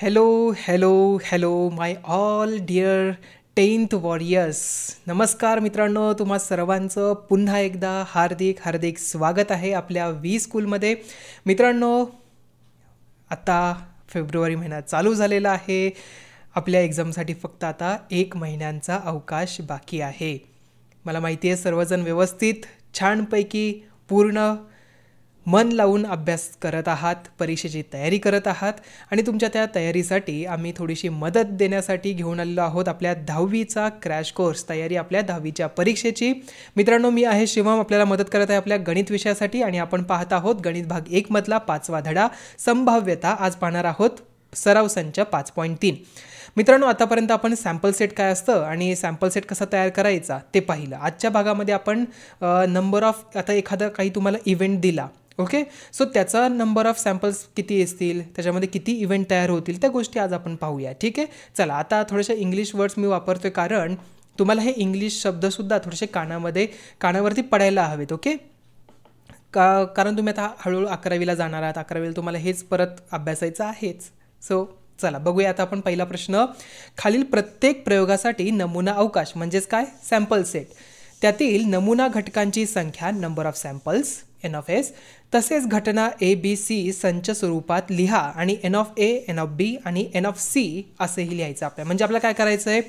hello hello hello my all dear tenth warriors नमस्कार मित्रांनो तुम्हा सर्वांचं पुन्हा एकदा हार्दिक हार्दिक स्वागत आहे आपल्या वी स्कूलमध्ये मित्रांनो आता फेब्रुवारी महिना चालू झालेला आहे आपल्या एक्झामसाठी फक्त आता एक महिन्यांचा अवकाश बाकी आहे मला माहिती आहे सर्वजण व्यवस्थित छानपैकी पूर्ण मन लावून अभ्यास करत आहात परीक्षेची तयारी करत आहात आणि तुमच्या त्या तयारीसाठी आम्ही थोडीशी मदत देण्यासाठी घेऊन आलेलो आहोत आपल्या दहावीचा क्रॅश कोर्स तयारी आपल्या दहावीच्या परीक्षेची मित्रांनो मी आहे शिवम आपल्याला मदत करत आहे आपल्या गणित विषयासाठी आणि आपण पाहत आहोत गणित भाग एकमधला पाचवा धडा संभाव्यता आज पाहणार आहोत सराव संच पाच पॉईंट तीन मित्रांनो आतापर्यंत आपण सॅम्पल सेट काय असतं आणि सॅम्पल सेट कसा तयार करायचा ते पाहिलं आजच्या भागामध्ये आपण नंबर ऑफ आता एखादा काही तुम्हाला इव्हेंट दिला ओके सो त्याचा नंबर ऑफ सॅम्पल्स किती असतील त्याच्यामध्ये किती इव्हेंट तयार होतील त्या गोष्टी आज आपण पाहूया ठीक आहे चला आता थोडेसे इंग्लिश वर्ड्स मी वापरतोय कारण तुम्हाला हे इंग्लिश शब्दसुद्धा थोडेसे कानामध्ये कानावरती पडायला हवेत ओके का कारण तुम्ही आता हळूहळू अकरावीला जाणार आहात अकरावीला तुम्हाला हेच परत अभ्यासायचं आहेच सो चला बघूया आता आपण पहिला प्रश्न खालील प्रत्येक प्रयोगासाठी नमुना अवकाश म्हणजेच काय सॅम्पल सेट त्यातील नमुना घटकांची संख्या number of samples n of S तसेच घटना ए बी सी संच स्वरूपात लिहा आणि n of A n of B आणि एन ऑफ सी असंही लिहायचं आपल्याला म्हणजे आपल्याला काय करायचं आहे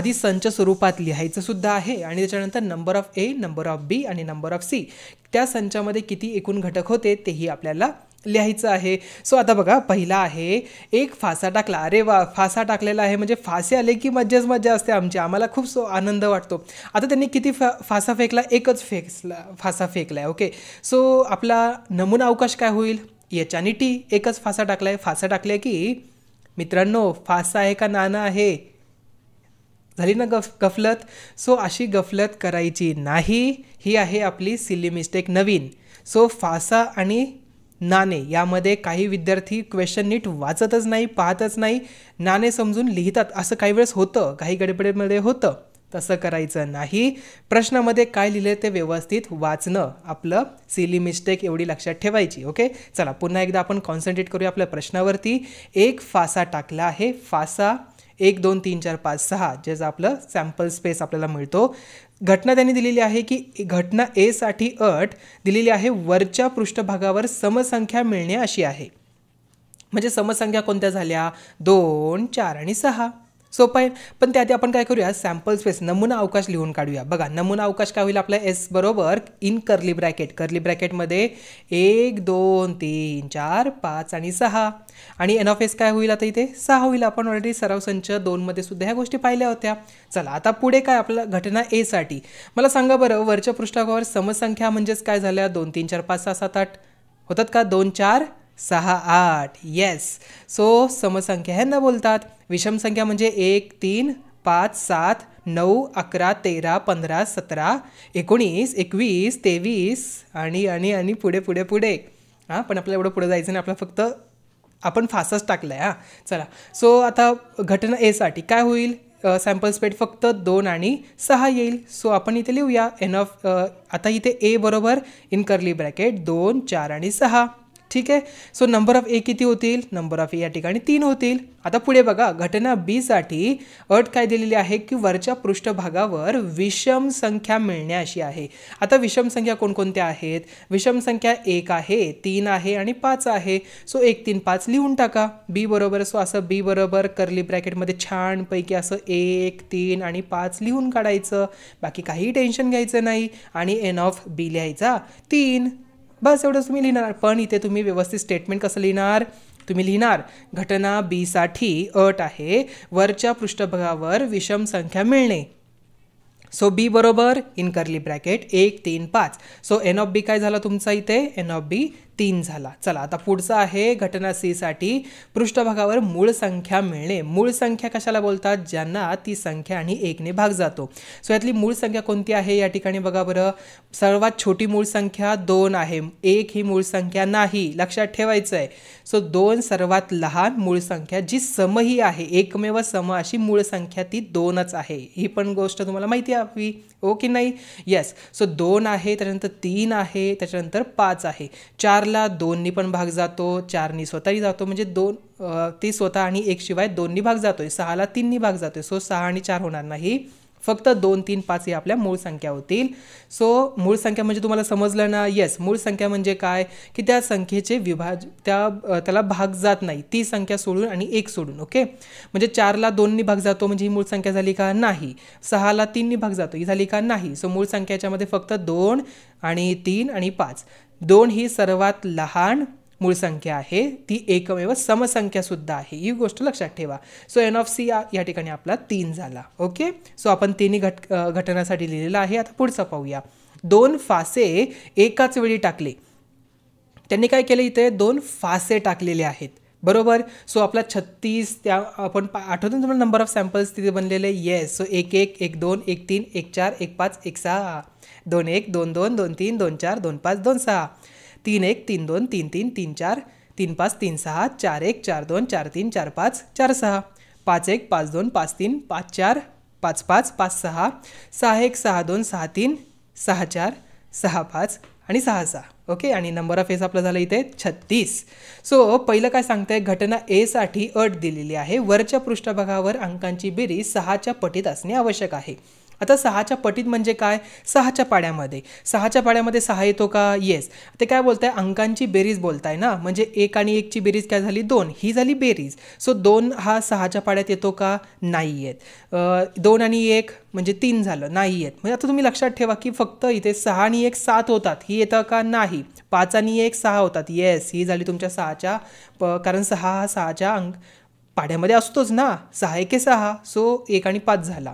आधी संच स्वरूपात लिहायचं सुद्धा आहे आणि त्याच्यानंतर number of A number of B आणि नंबर ऑफ सी त्या संचामध्ये किती एकूण घटक होते तेही आपल्याला लिहायचं आहे सो आता बघा पहिला आहे एक फासा टाकला अरे वा फासा टाकलेला आहे म्हणजे फासे आले की मज्जाच मज्जा असते आमची आम्हाला खूप सो आनंद वाटतो आता त्यांनी किती फा फासा फेकला एकच फेकला फासा फेकला आहे ओके सो आपला नमुना अवकाश काय होईल याच्याने टी एकच फासा टाकलाय फासा टाकल्या की मित्रांनो फासा आहे का नाना आहे झाली ना गफ गफलत सो अशी गफलत करायची नाही ही आहे आपली सिली मिस्टेक नवीन सो फासा आणि नाणे यामध्ये काही विद्यार्थी क्वेश्चन नीट वाचतच नाही पाहतच नाही नाणे समजून लिहितात असं काही वेळेस होतं काही गडबडीमध्ये होतं तसं करायचं नाही प्रश्नामध्ये काय लिहिलं ते व्यवस्थित वाचणं आपलं सिली मिस्टेक एवढी लक्षात ठेवायची ओके चला पुन्हा एकदा आपण कॉन्सन्ट्रेट करूया आपल्या प्रश्नावरती एक फासा टाकला आहे फासा एक दोन तीन चार पाच सहा ज्याचा आपलं सॅम्पल स्पेस आपल्याला मिळतो घटना त्यांनी दिलेली आहे की घटना एसाठी अट दिलेली आहे वरच्या पृष्ठभागावर समसंख्या मिळणे अशी आहे म्हणजे समसंख्या कोणत्या झाल्या दोन चार आणि सहा सोपं आहे पण त्याआधी आपण काय करूया सॅम्पल स्पेस नमुना अवकाश लिहून काढूया बघा नमुना अवकाश काय होईल आपला एस बरोबर इन कर्ली ब्रॅकेट कर्ली ब्रॅकेटमध्ये एक दोन तीन चार पाच आणि सहा आणि एन ऑफ एस काय होईल आता इथे सहा होईल आपण ऑलरेडी सराव संच दोनमध्ये सुद्धा ह्या गोष्टी पाहिल्या होत्या चला आता पुढे काय आपल्या घटना एसाठी मला सांगा बरं वरच्या पृष्ठावर समसंख्या म्हणजेच काय झाल्या दोन तीन चार पाच सहा सात आठ होतात का दोन चार सहा आठ येस सो समसंख्या ह्यांना बोलतात विषम संख्या म्हणजे एक तीन पाच सात नऊ अकरा तेरा पंधरा सतरा एकोणीस एकवीस तेवीस आणि आणि आणि पुढे पुढे पुढे हां पण आपल्याला एवढं पुढे जायचं नाही आपलं फक्त आपण फासच टाकलं आहे हां चला सो आता घटना एसाठी काय होईल सॅम्पल स्पेड फक्त दोन आणि सहा येईल सो आपण इथे लिहूया एन ऑफ आता इथे ए बरोबर इन करली ब्रॅकेट दोन चार आणि सहा ठीक आहे सो नंबर ऑफ ए किती होतील नंबर ऑफ ए या ठिकाणी तीन होतील आता पुढे बघा घटना बीसाठी अट काय दिलेली आहे की वरच्या पृष्ठभागावर विषम संख्या मिळणे अशी आहे आता विषम संख्या कोणकोणत्या आहेत विषम संख्या एक आहे तीन आहे आणि पाच आहे सो एक तीन पाच लिहून टाका बी बरोबर सो असं बी बरोबर करली ब्रॅकेटमध्ये छानपैकी असं एक तीन आणि पाच लिहून काढायचं बाकी काहीही टेन्शन घ्यायचं नाही आणि एन ऑफ बी लिहायचा तीन बस एवढंच तुम्ही लिहिणार पण इथे तुम्ही व्यवस्थित स्टेटमेंट कसं लिहिणार तुम्ही लिहिणार घटना बी बीसाठी अट आहे वरच्या पृष्ठभागावर विषम संख्या मिळणे सो बी बरोबर इन करली ब्रॅकेट एक तीन पाच सो एन ऑफ बी काय झाला तुमचा इथे एन ऑफ बी तीन झाला चला आता पुढचा आहे घटना सीसाठी पृष्ठभागावर मूळ संख्या मिळणे मूळ संख्या कशाला बोलतात ज्यांना ती संख्या आणि एकने भाग जातो सो यातली मूळ संख्या कोणती आहे या ठिकाणी बघा बरं सर्वात छोटी मूळ संख्या दोन आहे एक ही मूळ संख्या नाही लक्षात ठेवायचं आहे सो दोन सर्वात लहान मूळ संख्या जी समही आहे एकमेव सम अशी मूळ संख्या ती दोनच आहे ही पण गोष्ट तुम्हाला माहिती हवी ओके हो नाही येस सो दोन आहे त्याच्यानंतर तीन आहे त्याच्यानंतर पाच आहे चारला दोननी पण भाग जातो चारनी स्वतःही जातो म्हणजे दोन ती स्वतः आणि एक शिवाय दोननी भाग जातोय सहाला तीननी भाग जातोय सो सहा आणि चार होणार नाही फक्त दोन तीन पाच ही आपल्या मूळ संख्या होतील सो मूळ संख्या म्हणजे तुम्हाला समजलं ना येस मूळ संख्या म्हणजे काय की त्या संख्येचे विभाज त्या त्याला भाग जात नाही ती संख्या सोडून आणि एक सोडून ओके म्हणजे चारला दोननी भाग जातो म्हणजे ही मूळ संख्या झाली का नाही सहाला तीननी भाग जातो ही झाली का नाही सो मूळ संख्याच्यामध्ये फक्त दोन आणि तीन आणि पाच दोन ही सर्वात लहान मूळ संख्या आहे ती एकमेव समसंख्यासुद्धा आहे ही गोष्ट लक्षात ठेवा सो एन ऑफ सी या ठिकाणी आपला तीन झाला ओके सो आपण तिन्ही घट घटनासाठी लिहिलेला आहे आता पुढचं पाहूया दोन फासे एकाच वेळी टाकले त्यांनी काय केलं इथे दोन फासे टाकलेले आहेत बरोबर सो आपला छत्तीस त्या आपण पा आठवतो तुम्हाला नंबर ऑफ सॅम्पल्स तिथे बनलेले येस सो एक एक एक दोन एक तीन एक चार एक पाच एक सहा दोन एक दोन दोन दोन तीन दोन चार दोन पाच दोन सहा तीन एक तीन दोन तीन तीन तीन चार तीन पाच तीन सहा चार एक चार दोन चार तीन चार पाच चार सहा पाच एक पाच दोन पाच तीन पाच चार पाच पाच पाच सहा सहा एक सहा दोन सहा तीन सहा चार सहा पाच आणि सहा सहा ओके आणि नंबर ऑफ एस आपलं झालं इथे छत्तीस सो पहिलं काय सांगतंय घटना एसाठी अट दिलेली आहे वरच्या पृष्ठभागावर अंकांची बेरीज सहाच्या पटीत असणे आवश्यक आहे आता सहाच्या पटीत म्हणजे काय सहाच्या पाड्यामध्ये सहाच्या पाड्यामध्ये सहा येतो का येस ते काय बोलताय अंकांची बेरीज बोलताय ना म्हणजे एक आणि एकची बेरीज काय झाली दोन ही झाली बेरीज सो दोन हा सहाच्या पाड्यात येतो का नाही येत दोन आणि एक म्हणजे तीन झालं नाही येत म्हणजे आता तुम्ही लक्षात ठेवा की फक्त इथे सहा आणि एक सात होतात ही येतं का नाही पाच आणि एक सहा होतात येस ही झाली तुमच्या सहाच्या प कारण सहा हा सहाच्या अंक पाड्यामध्ये असतोच ना सहा एके सहा सो एक आणि पाच झाला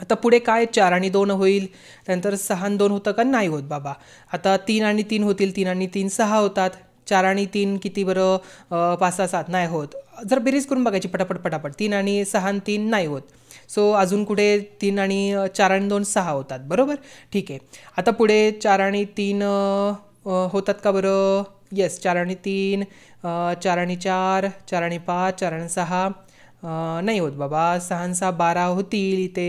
आता पुढे काय चार आणि दोन होईल त्यानंतर सहा आणि दोन होतं का नाही होत बाबा आता तीन आणि तीन होतील तीन आणि तीन सहा होतात चार आणि तीन किती बरं पाच सहा सात नाही होत जर बेरीज करून बघायची पटापट पटापट तीन आणि सहा आणि तीन नाही होत सो अजून कुठे तीन आणि चार आणि दोन सहा होतात बरोबर ठीक आहे आता पुढे चार आणि तीन होतात का बरं येस चार आणि तीन चार आणि चार चार आणि पाच चार आणि सहा नाही होत बाबा सहा सहा बारा होतील इथे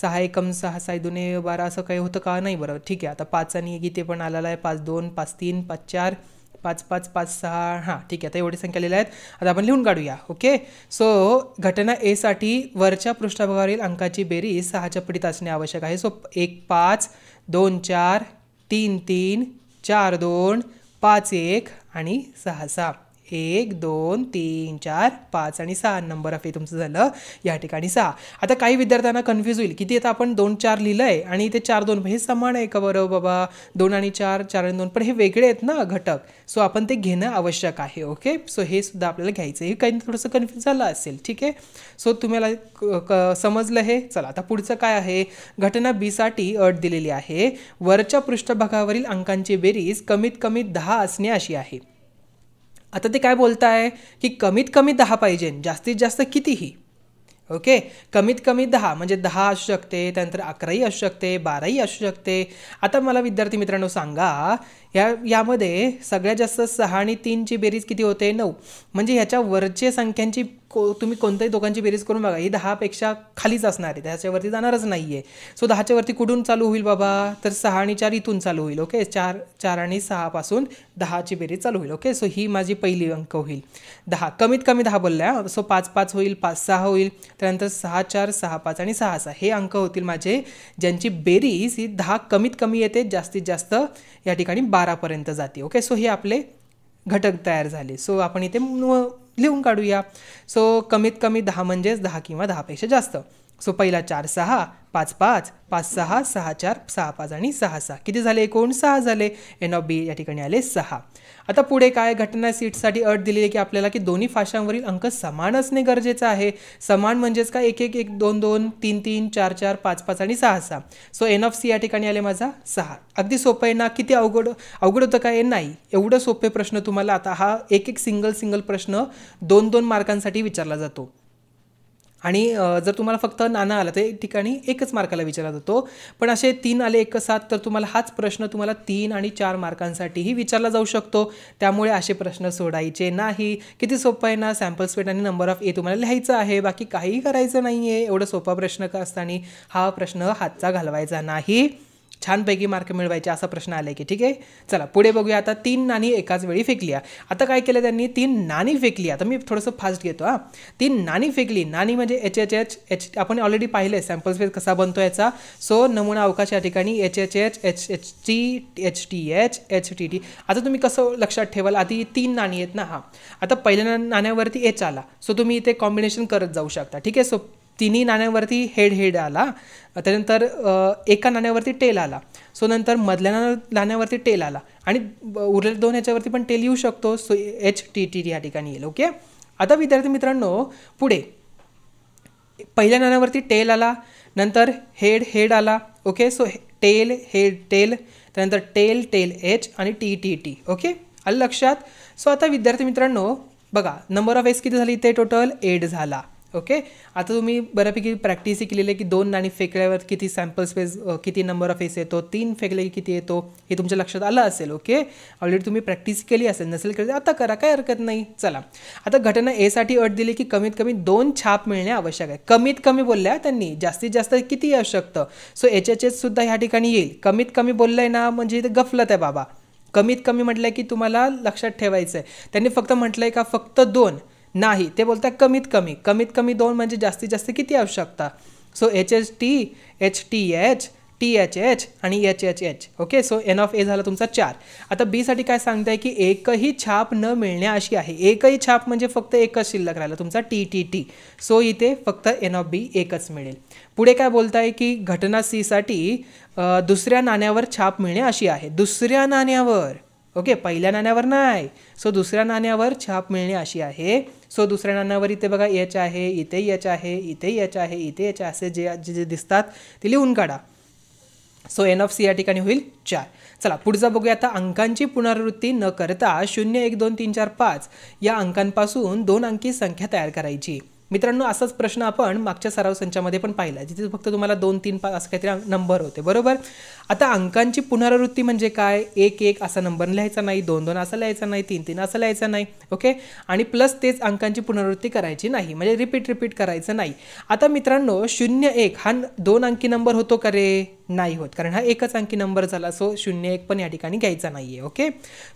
सहा एकम सहा सहा दुने बारा असं काही होतं का नाही बरं ठीक आहे आता पाच आणि एक इथे पण आलेला आहे पाच दोन पाच तीन पाच चार पाच पाच पाच सहा हां ठीक आहे आता एवढी संख्या लिहिल्या आहेत आता आपण लिहून काढूया ओके सो घटना एसाठी वरच्या पृष्ठभागावरील अंकाची बेरीज सहाच्या पटीत असणे आवश्यक आहे सो एक पाच दोन चार तीन तीन चार दोन पाच एक आणि सहा सहा एक दोन तीन चार पाच आणि सहा नंबर ऑफ हे तुमचं झालं या ठिकाणी सहा आता काही विद्यार्थ्यांना कन्फ्यूज होईल किती आता आपण दोन चार लिहिलं आहे आणि ते चार दोन हे समान आहे का बरं बाबा दोन आणि चार चार आणि दोन पण हे वेगळे आहेत ना घटक सो आपण ते घेणं आवश्यक आहे ओके सो हे सुद्धा आपल्याला घ्यायचं आहे काही थोडंसं कन्फ्यूज झालं असेल ठीक आहे सो तुम्हाला समजलं हे चला आता पुढचं काय आहे घटना बीसाठी अट दिलेली आहे वरच्या पृष्ठभागावरील अंकांची बेरीज कमीत कमी दहा असणे अशी आहे आता ते काय बोलत आहे की कमीत कमी दहा पाहिजे जास्तीत जास्त कितीही ओके कमीत कमी दहा म्हणजे दहा असू शकते त्यानंतर अकराही असू शकते बाराही असू शकते आता मला विद्यार्थी मित्रांनो सांगा या यामध्ये सगळ्यात जास्त सहा आणि तीनची बेरीज किती होते नऊ म्हणजे ह्याच्या वरचे संख्यांची को तुम्ही कोणत्याही दोघांची बेरीज करून बघा ही दहापेक्षा खालीच असणार आहे त्याच्यावरती जाणारच नाही आहे सो दहाच्यावरती वरती कुठून चालू होईल बाबा तर सहा आणि चार इथून चालू होईल ओके चार चार आणि सहापासून दहाची बेरीज चालू होईल ओके सो ही माझी पहिली अंक होईल दहा कमीत कमी दहा बोलल्या सो पाच पाच होईल पाच सहा होईल त्यानंतर सहा चार सहा पाच आणि सहा सहा हे अंक होतील माझे ज्यांची बेरीज ही दहा कमीत कमी येते जास्तीत जास्त या ठिकाणी बारा बारापर्यंत जाते ओके सो हे आपले घटक तयार झाले सो आपण इथे लिहून काढूया सो कमीत कमी दहा म्हणजेच दहा किंवा दहापेक्षा जास्त सो पहिला चार सहा पाच पाच पाच सहा सहा चार सहा पाच आणि सहा सहा किती झाले एकूण सहा झाले एन ऑफ बी या ठिकाणी आले सहा आता पुढे काय घटना सीटसाठी अट दिलेली आहे की आपल्याला की दोन्ही फाशांवरील अंक समान असणे गरजेचं आहे समान म्हणजेच का एक एक एक दोन दोन तीन तीन चार चार पाच पाच आणि सहा सहा सो एन ऑफ सी या ठिकाणी आले माझा सहा अगदी सोपं आहे ना किती अवघड अवघड होतं काय नाही एवढं सोपे प्रश्न तुम्हाला आता हा एक एक सिंगल सिंगल प्रश्न दोन दोन मार्कांसाठी विचारला जातो आणि जर तुम्हाला फक्त नाना आला तर ठिकाणी एकच मार्काला विचारला जातो पण असे तीन आले एक सात तर तुम्हाला हाच प्रश्न तुम्हाला तीन आणि चार मार्कांसाठीही विचारला जाऊ शकतो त्यामुळे असे प्रश्न सोडायचे नाही किती सोपं आहे ना सॅम्पल स्वेट आणि नंबर ऑफ ए तुम्हाला लिहायचं आहे बाकी काहीही करायचं नाही आहे एवढं सोपा प्रश्न का असताना हा प्रश्न हातचा घालवायचा नाही छानपैकी मार्क मिळवायचे असा प्रश्न आला की ठीक आहे चला पुढे बघूया आता तीन नाणी एकाच वेळी फेकली आता काय केलं त्यांनी तीन नाणी फेकली आता मी थोडंसं फास्ट घेतो हा तीन नाणी फेकली नाणी म्हणजे एच एच एच एच आपण ऑलरेडी पाहिले आहे सॅम्पल स्पेस कसा बनतो याचा सो नमुना अवकाश या ठिकाणी H H H H H T H T H H T T आता तुम्ही कसं लक्षात ठेवाल आधी तीन नाणी आहेत ना हां आता पहिल्या नाण्यावरती एच आला सो तुम्ही इथे कॉम्बिनेशन करत जाऊ शकता ठीक आहे सो तिन्ही नाण्यांवरती हेड हेड आला त्यानंतर एका नाण्यावरती टेल आला सो नंतर मधल्या नाण्या नाण्यावरती टेल आला आणि उरलेल्या दोन ह्याच्यावरती पण टेल येऊ शकतो सो एच टी टी या ठिकाणी येईल ओके आता विद्यार्थी मित्रांनो पुढे पहिल्या नाण्यावरती टेल आला नंतर हेड हेड आला okay so tail head tail त्यानंतर टेल टेल एच आणि टी टी टी ओके आलं लक्षात सो आता विद्यार्थी मित्रांनो बघा नंबर ऑफ एस किती झाली ते टोटल एड झाला ओके आता तुम्ही बऱ्यापैकी प्रॅक्टिसही केलेली आहे की दोन नाणी फेकल्यावर किती सॅम्पल स्पेस किती नंबर ऑफ एस येतो तीन फेकले की किती येतो हे तुमच्या लक्षात आलं असेल ओके ऑलरेडी तुम्ही प्रॅक्टिस केली असेल नसेल केली आता करा काय हरकत नाही चला आता घटना एसाठी अट दिली की कमीत कमी दोन छाप मिळणे आवश्यक आहे कमीत कमी बोलल्या त्यांनी जास्तीत जास्त किती येऊ शकतं सो एच एच सुद्धा ह्या ठिकाणी येईल कमीत कमी बोललं आहे ना म्हणजे इथे गफलत आहे बाबा कमीत कमी म्हटलं आहे की तुम्हाला लक्षात ठेवायचं आहे त्यांनी फक्त म्हटलं आहे का फक्त दोन नाही ते बोलतात कमीत कमी कमीत कमी दोन म्हणजे जास्तीत जास्त किती आवश्यकता so H H T H T H T H H आणि H H H okay so N of A झाला तुमचा चार आता बीसाठी काय सांगताय की एकही छाप न मिळणे अशी आहे एकही छाप म्हणजे फक्त एकच शिल्लक राहिला तुमचा टी टी टी सो इथे फक्त एन ऑफ बी एकच मिळेल पुढे काय बोलताय की घटना सीसाठी दुसऱ्या नाण्यावर छाप मिळणे अशी आहे दुसऱ्या नाण्यावर ओके पहिल्या नाण्यावर नाही सो दुसऱ्या नाण्यावर छाप मिळणे अशी आहे सो दुसऱ्या नाण्यावर इथे बघा यच आहे इथे यच आहे इथे यच आहे इथे यच असे जे जे जे दिसतात ते लिहून काढा सो एन ऑफ सी या ठिकाणी होईल चार चला पुढचा बघूया आता अंकांची पुनरावृत्ती न करता शून्य एक दोन तीन चार पाच या अंकांपासून दोन अंकी संख्या तयार करायची मित्रांनो असाच प्रश्न आपण मागच्या सराव संचामध्ये पण पाहिला जिथे फक्त तुम्हाला दोन तीन पाच असं काहीतरी नंबर होते बरोबर आता अंकांची पुनरावृत्ती म्हणजे काय एक एक असा नंबर लिहायचा नाही दोन दोन असा लिहायचा नाही तीन तीन असं लिहायचा नाही ओके आणि प्लस तेच अंकांची पुनरावृत्ती करायची नाही म्हणजे रिपीट रिपीट करायचं नाही आता मित्रांनो शून्य एक हा दोन अंकी नंबर होतो का रे नाही होत कारण हा एकच अंकी नंबर झाला सो शून्य एक पण या ठिकाणी घ्यायचा नाही आहे ओके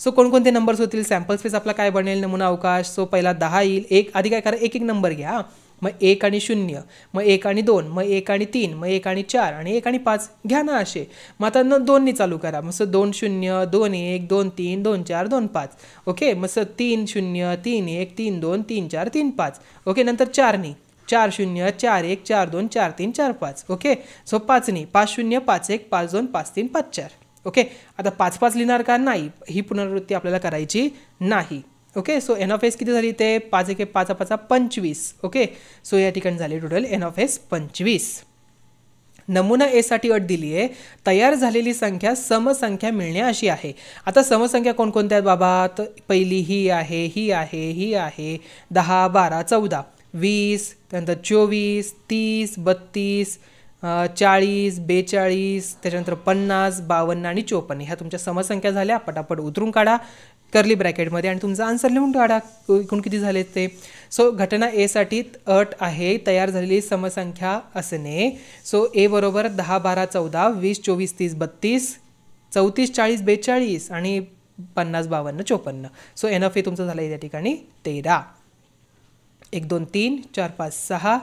सो कोणकोणते नंबर्स होतील सॅम्पल स्पेस आपला काय बनेल नमुना अवकाश सो पहिला दहा येईल एक आधी काय करा एक एक नंबर घ्या मग एक आणि शून्य मग एक आणि दोन मग एक आणि तीन मग एक आणि चार आणि एक आणि पाच घ्या ना असे मग आता न दोननी चालू करा मग दोन शून्य दोन एक दोन तीन दोन चार दोन पाच ओके मग सर तीन शून्य तीन एक तीन दोन तीन चार तीन पाच ओके नंतर चारनी चार शून्य चार एक चार दोन चार तीन चार पाच ओके सो पाचणी पाच शून्य पाच एक पाच दोन पाच तीन पाच चार ओके आता पाच पाच लिहिणार का नाही ही पुनरावृत्ती आपल्याला करायची नाही okay so N of S किती झाली ते पाच एक पाच पाच पंचवीस ओके सो या ठिकाणी झाली टोटल एन ऑफ एस पंचवीस नमुना एसाठी अट दिली आहे तयार झालेली संख्या समसंख्या मिळणे अशी आहे आता समसंख्या कोणकोणत्या आहेत बाबा पहिली ही आहे ही आहे ही आहे दहा बारा चौदा वीस त्यानंतर चोवीस तीस बत्तीस चाळीस बेचाळीस त्याच्यानंतर पन्नास बावन्न आणि चोपन्न ह्या तुमच्या समसंख्या झाल्या पटापट उतरून काढा करली ब्रॅकेटमध्ये आणि तुमचा आन्सर लिहून काढा एकूण किती झाले ते सो घटना एसाठी अट आहे तयार झालेली समसंख्या असणे सो ए बरोबर दहा बारा चौदा वीस चोवीस तीस बत्तीस चौतीस चाळीस बेचाळीस आणि पन्नास बावन्न चोपन्न सो एफ ए तुमचं झालं आहे त्या ठिकाणी तेरा एक दोन तीन चार पाच सहा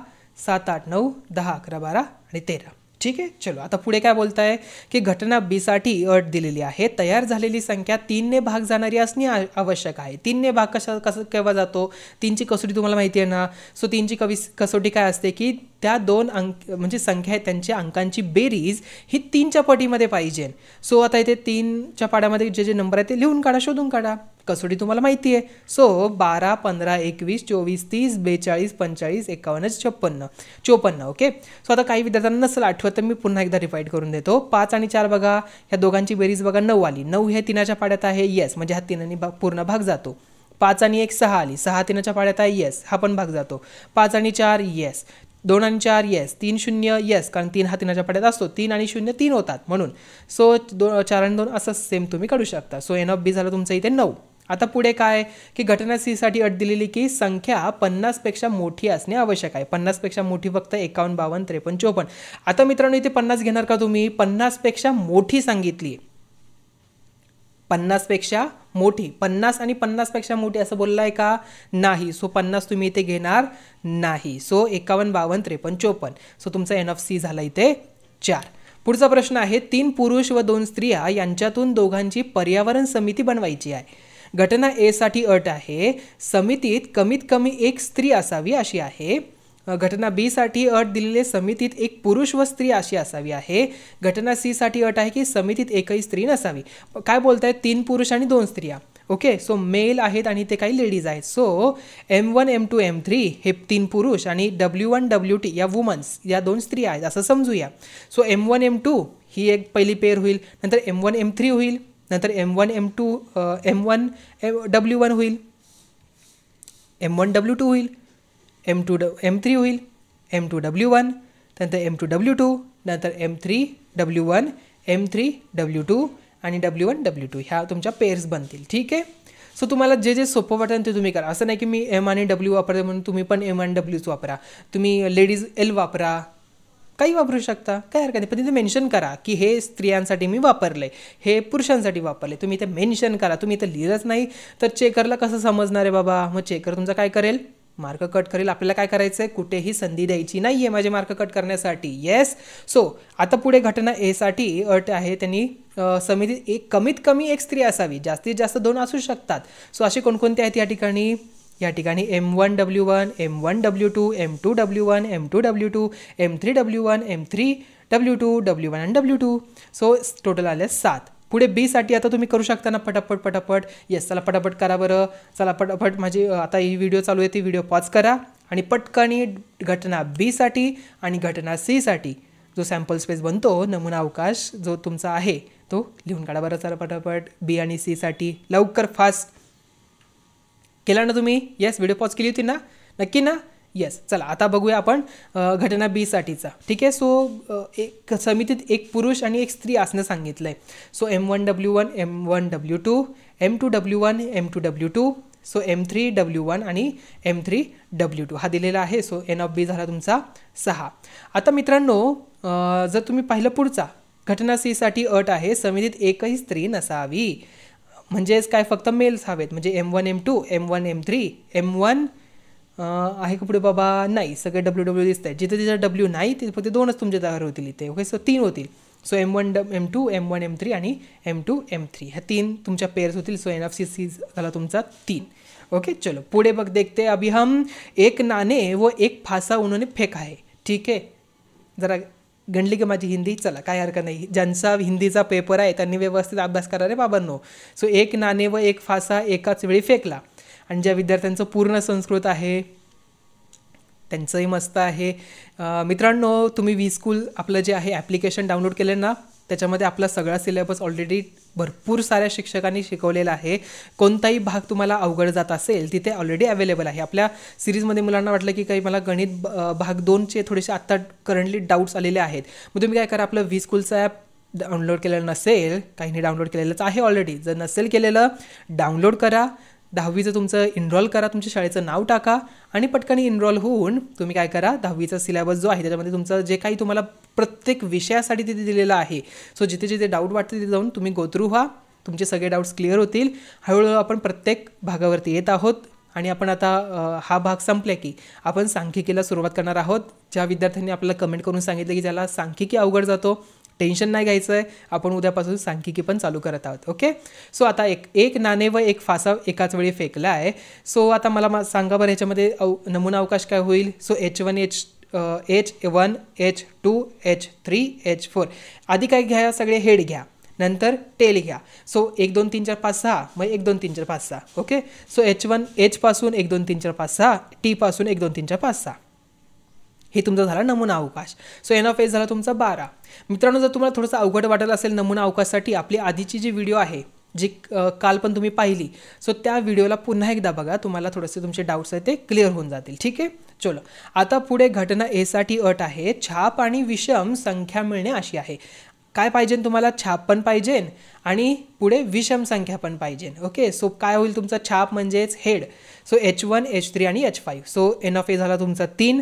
सात आठ नऊ दहा अकरा बारा आणि तेरा ठीक आहे चलो आता पुढे काय बोलताय की घटना बीसाठी अट दिलेली आहे तयार झालेली संख्या तीनने भाग जाणारी असणे आवश्यक आहे तीनने भाग कशा कसं केव्हा जातो तीनची कसोटी तुम्हाला माहिती आहे ना सो तीनची कवी कसोटी काय असते की त्या दोन अंक म्हणजे संख्या आहेत त्यांच्या अंकांची बेरीज ही तीनच्या पटीमध्ये पाहिजे सो आता इथे तीनच्या पाड्यामध्ये जे जे नंबर आहेत ते लिहून काढा शोधून काढा कसोटी तुम्हाला माहिती आहे सो बारा पंधरा एकवीस चोवीस तीस बेचाळीस पंचाळीस एकावन्न छप्पन्न चोपन्न ओके सो आता काही विद्यार्थ्यांना नसेल आठवत मी पुन्हा एकदा रिवाईट करून देतो पाच आणि चार बघा ह्या दोघांची बेरीज बघा नऊ आली नऊ हे तिनाच्या पाड्यात आहे येस म्हणजे हा तिनांनी भाग पूर्ण भाग जातो पाच आणि एक सहा आली सहा तिनाच्या पाड्यात आहे येस हा पण भाग जातो पाच आणि चार येस दोन आणि चार येस तीन शून्य येस कारण तीन हा तीनाच्या पाड्यात असतो तीन आणि शून्य तीन होतात म्हणून सो दो चार आणि दोन असं सेम तुम्ही काढू शकता सो एन ऑफ बी झालं तुमचं इथे नऊ आता पुढे काय की घटना सीसाठी अट दिलेली की संख्या पन्नासपेक्षा मोठी असणे आवश्यक आहे पन्नासपेक्षा मोठी फक्त एकावन्न बावन्न त्रेपन्न चोपन्न आता मित्रांनो इथे पन्नास घेणार का तुम्ही पन्नासपेक्षा मोठी सांगितली पन्नासपेक्षा मोठी पन्नास आणि पन्नासपेक्षा मोठी असं बोललं आहे का नाही सो पन्नास तुम्ही इथे घेणार नाही सो एकावन्न बावन्न त्रेपन्न चोपन्न सो तुमचा एन ऑफ सी झाला इथे चार पुढचा प्रश्न आहे तीन पुरुष व दोन स्त्रिया यांच्यातून दोघांची पर्यावरण समिती बनवायची आहे घटना ए साठी अट आहे समितीत कमीत कमी एक स्त्री असावी अशी आहे घटना बी साठी अट दिलेले समितीत एक पुरुष व स्त्री अशी असावी आहे घटना सी साठी अट आहे की समितीत एकही स्त्री नसावी काय बोलतायत तीन पुरुष आणि दोन स्त्रिया ओके सो मेल आहेत आणि ते काही लेडीज आहेत so M one M two M three हे तीन पुरुष आणि डब्ल्यू वन डब्ल्यू टी या वुमन्स या दोन स्त्रिया आहेत असं समजूया so M one M two ही एक पहिली पेअर होईल नंतर एम वन एम थ्री होईल नंतर M one M two M one W one होईल एम वन डब्ल्यू टू होईल एम टू ड एम थ्री होईल एम टू डब्ल्यू वन नंतर एम टू डब्ल्यू टू नंतर M three W one M three W two आणि W one W two ह्या तुमच्या pairs बनतील ठीक आहे सो तुम्हाला जे जे सोपं वाटेल ते तुम्ही करा असं नाही की मी एम आणि डब्ल्यू वापरते म्हणून तुम्ही पण एम आणि डब्ल्यूच वापरा तुम्ही लेडीज एल वापरा काही वापरू शकता काय हरकत नाही पण तिथे मेन्शन करा की हे स्त्रियांसाठी मी आहे हे पुरुषांसाठी वापरले तुम्ही इथे मेन्शन करा तुम्ही इथे लिहिलंच नाही तर चेकरला कसं समजणार आहे बाबा मग चेकर तुमचा काय करेल मार्क कट करेल आपल्याला काय करायचं आहे कुठेही संधी द्यायची नाही आहे माझे मार्क कट करण्यासाठी येस सो आता पुढे घटना एसाठी अट आहे त्यांनी समिती एक कमीत कमी एक स्त्री असावी जास्तीत जास्त दोन असू शकतात सो असे कोणकोणते आहेत या ठिकाणी या ठिकाणी M one W one M one W two M two W one M two W two M three W one M three W two W one and W two so total आले सात पुढे बीसाठी आता तुम्ही करू शकता ना पटापट पटापट येस चला पटापट करा बरं चला पटापट माझी म्हणजे, आता ही व्हिडिओ चालू आहे ती व्हिडिओ पॉज करा आणि पटकनी घटना बीसाठी आणि घटना सी साठी जो सॅम्पल स्पेस बनतो नमुना अवकाश जो तुमचा आहे तो लिहून काढा बरं चला पटापट बी आणि सीसाठी लवकर फास्ट केला ना तुम्ही येस व्हिडिओ पॉज केली होती ना नक्की ना येस चला आता बघूया आपण घटना बीसाठीचा ठीक आहे सो एक समितीत एक पुरुष आणि एक स्त्री असणं सांगितलं आहे so M one W one M one W two M two W one M two W two so M three W one आणि एम थ्री डब्ल्यू टू हा दिलेला आहे सो एन ऑफ बी झाला तुमचा सहा आता मित्रांनो जर तुम्ही पाहिलं पुढचा घटना सीसाठी अट आहे समितीत एकही स्त्री नसावी म्हणजेच काय फक्त मेल्स हवेत म्हणजे M one M two M one M three M one आहे का पुढे बाबा नाही सगळे डब्ल्यू डब्ल्यू दिसत आहे जिथे जिथे डब्ल्यू नाही तिथे फक्त दोनच तुमच्या तयार होतील इथे ओके सो तीन होतील सो एम वन डब M two M one M three आणि एम टू एम थ्री ह्या तीन तुमच्या पेअर्स होतील so N F C C झाला तुमचा तीन ओके चलो पुढे बघ देखते अभी हम एक नाणे व एक फासा उन्होंने फेका आहे ठीक आहे जरा गणली की माझी हिंदी चला काय हरकत नाही ज्यांचा हिंदीचा पेपर आहे त्यांनी व्यवस्थित अभ्यास करा रे बाबांनो सो एक नाणे व एक फासा एकाच वेळी फेकला आणि ज्या विद्यार्थ्यांचं पूर्ण संस्कृत आहे त्यांचंही मस्त आहे मित्रांनो तुम्ही वी स्कूल आपलं जे आहे ॲप्लिकेशन डाउनलोड केलं ना त्याच्यामध्ये आपला सगळा सिलेबस ऑलरेडी भरपूर साऱ्या शिक्षकांनी शिकवलेला आहे कोणताही भाग तुम्हाला अवघड जात असेल तिथे ऑलरेडी अवेलेबल आहे आपल्या सिरीजमध्ये मुलांना वाटलं की काही मला गणित भाग दोनचे थोडेसे आत्ता करंटली डाऊट्स आलेले आहेत मग तुम्ही काय करा आपलं वी स्कूलचं ॲप डाउनलोड केलेलं नसेल काहीने डाउनलोड केलेलंच आहे ऑलरेडी जर नसेल केलेलं डाउनलोड करा दहावीचं तुमचं इनरॉल करा तुमच्या शाळेचं नाव टाका आणि पटकन इनरॉल होऊन तुम्ही काय करा दहावीचा सिलेबस जो आहे त्याच्यामध्ये तुमचं जे काही तुम्हाला प्रत्येक विषयासाठी तिथे दिलेलं आहे सो जिथे जिथे डाऊट वाटतं तिथे जाऊन तुम्ही गोत्रू व्हा तुमचे सगळे डाऊट्स क्लिअर होतील हळूहळू आपण प्रत्येक भागावरती येत आहोत आणि आपण आता हा भाग संपला की आपण सांख्यिकीला सुरुवात करणार आहोत ज्या विद्यार्थ्यांनी आपल्याला कमेंट करून सांगितलं की ज्याला सांख्यिकी अवघड जातो टेन्शन नाही घ्यायचं आहे आपण उद्यापासून सांख्यिकी पण चालू करत आहोत ओके सो आता एक एक नाणे व एक फासा एकाच वेळी फेकला आहे सो आता मला मा सांगा बरं ह्याच्यामध्ये अव नमुना अवकाश काय होईल so H one H H one H two H three H four आधी काय घ्या सगळे हेड घ्या नंतर टेल घ्या सो एक दोन तीन चार पाच सहा मग एक दोन तीन चार पाच सहा ओके सो एच वन एचपासून एक दोन तीन चार पाच सहा टीपासून एक दोन तीन चार पाच सहा हे तुमचा झाला नमुना अवकाश सो एन ऑफ एस झाला तुमचा बारा मित्रांनो जर तुम्हाला थोडंसं अवघड वाटत असेल नमुना अवकाशासाठी आपली आधीची जी व्हिडिओ आहे जी काल पण तुम्ही पाहिली सो त्या व्हिडिओला पुन्हा एकदा बघा तुम्हाला थोडेसे तुमचे डाऊट्स आहेत ते क्लिअर होऊन जातील ठीक आहे चलो आता पुढे घटना ए साठी अट आहे छाप आणि विषम संख्या मिळणे अशी आहे काय पाहिजे तुम्हाला छाप पण पाहिजे आणि पुढे विषम संख्या पण पाहिजे ओके सो काय होईल तुमचा छाप म्हणजेच head so H one H three आणि H five so N of A झाला तुमचा तीन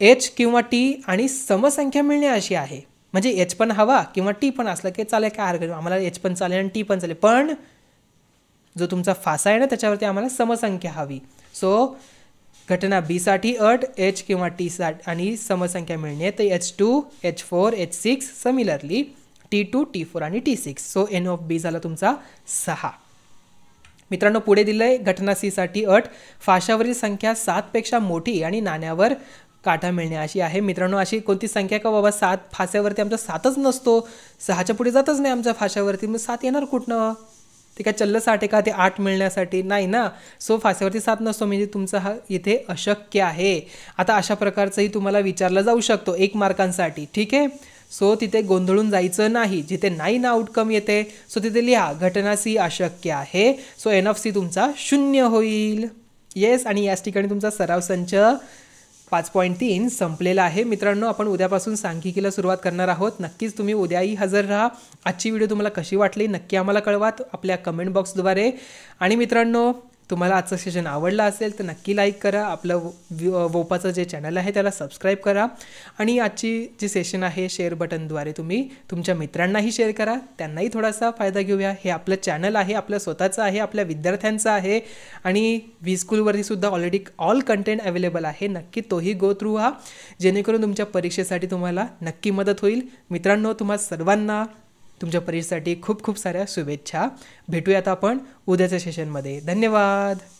एच किंवा टी आणि समसंख्या मिळणे अशी आहे म्हणजे एच पण हवा किंवा टी पण असलं की चालेल काय हरकत आम्हाला एच पण चालेल आणि टी पण चालेल पण जो तुमचा फासा आहे ना त्याच्यावरती आम्हाला समसंख्या हवी सो घटना बीसाठी अट एच किंवा टी सा आणि समसंख्या मिळणे तर H two H four H six similarly T two T four आणि T six so N of B झाला तुमचा सहा मित्रांनो पुढे दिलं आहे घटना सीसाठी अट फाशावरील संख्या सातपेक्षा मोठी आणि नाण्यावर काठा मिळणे अशी आहे मित्रांनो अशी कोणती संख्या का बाबा सात फाश्यावरती आमचा सातच नसतो सहाच्या पुढे जातच नाही आमच्या फाश्यावरती मग सात येणार कुठनं ते काय चल्ल साठ आहे का ते आठ मिळण्यासाठी नाही ना सो फाश्यावरती सात नसतो म्हणजे तुमचा हा इथे अशक्य आहे आता अशा प्रकारचंही तुम्हाला विचारला जाऊ शकतो एक मार्कांसाठी ठीक आहे सो तिथे गोंधळून जायचं नाही जिथे नाही ना आउटकम येते सो तिथे लिहा घटना सी अशक्य आहे सो एन ऑफ सी तुमचा शून्य होईल येस आणि याच ठिकाणी तुमचा सराव संच पाच पॉईंट तीन संपलेला आहे मित्रांनो आपण उद्यापासून सांख्यिकीला सुरुवात करणार आहोत नक्कीच तुम्ही उद्याही हजर राहा आजची व्हिडिओ तुम्हाला कशी वाटली नक्की आम्हाला कळवात आपल्या कमेंट बॉक्सद्वारे आणि मित्रांनो तुम्हाला आजचं सेशन आवडलं असेल तर नक्की लाईक करा आपलं वोपाचं जे चॅनल आहे त्याला सबस्क्राईब करा आणि आजची जी सेशन आहे शेअर बटनद्वारे तुम्ही तुमच्या मित्रांनाही शेअर करा त्यांनाही थोडासा फायदा घेऊया हे आपलं चॅनल आहे आपलं स्वतःचं आहे आपल्या विद्यार्थ्यांचं आहे आणि वी स्कूलवरती सुद्धा ऑलरेडी ऑल कंटेंट अवेलेबल आहे नक्की तोही गो थ्रू हा जेणेकरून तुमच्या परीक्षेसाठी तुम्हाला नक्की मदत होईल मित्रांनो तुम्हा सर्वांना तुमच्या परीक्षेसाठी खूप खूप साऱ्या शुभेच्छा भेटूयात आपण उद्याच्या सेशनमध्ये धन्यवाद